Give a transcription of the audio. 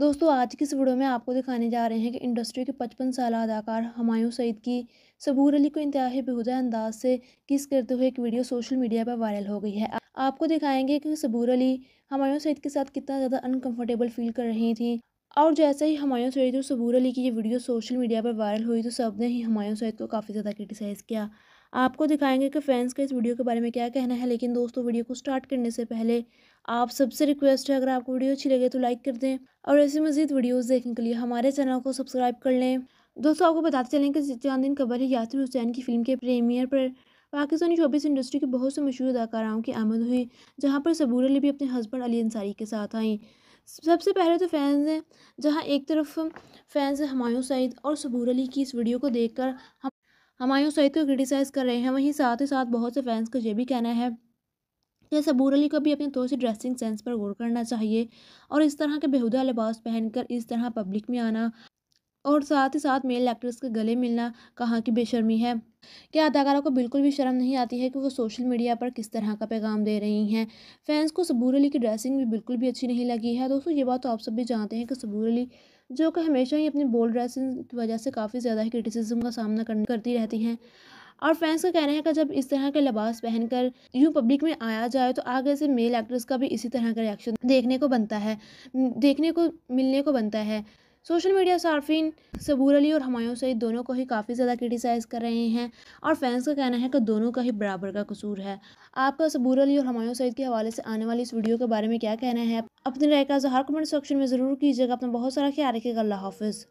दोस्तों आज की इस वीडियो में आपको दिखाने जा रहे हैं कि इंडस्ट्री के पचपन साल अदाकार हमायूं सईद की सबूर अली को इंतहा बेहदा अंदाज से किस करते हुए एक वीडियो सोशल मीडिया पर वायरल हो गई है आपको दिखाएंगे कि सबूर अली हमायूं सईद के साथ कितना ज़्यादा अनकम्फर्टेबल फील कर रही थी और जैसे ही हमायूं सईद और सबूर अली की ये वीडियो सोशल मीडिया पर वायरल हुई तो सब ने ही हमायूं सईद को काफ़ी ज़्यादा क्रिटिसाइज़ किया आपको दिखाएंगे कि फैंस का इस वीडियो के बारे में क्या कहना है लेकिन दोस्तों वीडियो को स्टार्ट करने से पहले आप सबसे रिक्वेस्ट है अगर आपको वीडियो अच्छी लगे तो लाइक कर दें और ऐसी मज़ीद वीडियोज़ देखने के लिए हमारे चैनल को सब्सक्राइब कर लें दोस्तों आपको बताते चलें कि चंद दिन कबर है यासिर हुसैन की फिल्म के प्रीमियर पर पाकिस्तानी शोबिस इंडस्ट्री के बहुत से मशहूर अदाकाराओं की आमद हुई जहाँ पर सबूर अली भी अपने हस्बैंड अली अंसारी के साथ आई सबसे पहले तो फैंस हैं जहाँ एक तरफ फैंस हैं हमायूं सईद और सबूर अली की इस वीडियो को देखकर हम हमायूं सईद को क्रिटिसाइज़ कर रहे हैं वहीं साथ ही साथ बहुत से फैंस का ये भी कहना है कि सबूर अली को भी अपने तौर से ड्रेसिंग सेंस पर गौर करना चाहिए और इस तरह के बेहुदा लिबास पहनकर इस तरह पब्लिक में आना और साथ ही साथ मेल एक्ट्रेस के गले मिलना कहाँ की बेशर्मी है क्या अदाकारा को बिल्कुल भी शर्म नहीं आती है कि वो सोशल मीडिया पर किस तरह का पैगाम दे रही हैं फैंस को सबूर अली की ड्रेसिंग भी बिल्कुल भी अच्छी नहीं लगी है दोस्तों ये बात तो आप सब भी जानते हैं कि सबूर अली जो कि हमेशा ही अपनी बोल्ड ड्रेसिंग की वजह से काफ़ी ज़्यादा क्रिटिसिज्म का सामना करती रहती हैं और फैंस का कहना है कि जब इस तरह के लिबास पहनकर यूँ पब्लिक में आया जाए तो आगे से मेल एक्ट्रेस का भी इसी तरह का रिएक्शन देखने को बनता है देखने को मिलने को बनता है सोशल मीडिया सार्फिन सबूर अली और हमायूं सईद दोनों को ही काफ़ी ज़्यादा क्रिटिसाइज़ कर रहे हैं और फैंस का कहना है कि दोनों का ही बराबर का कसूर है आपका सबूर अली और हमायूं सईद के हवाले से आने वाली इस वीडियो के बारे में क्या कहना है अपने राय का इजहार कमेंट सेक्शन में ज़रूर कीजिएगा अपना बहुत सारा ख्याल रखिएगा अल्लाह हाफिज़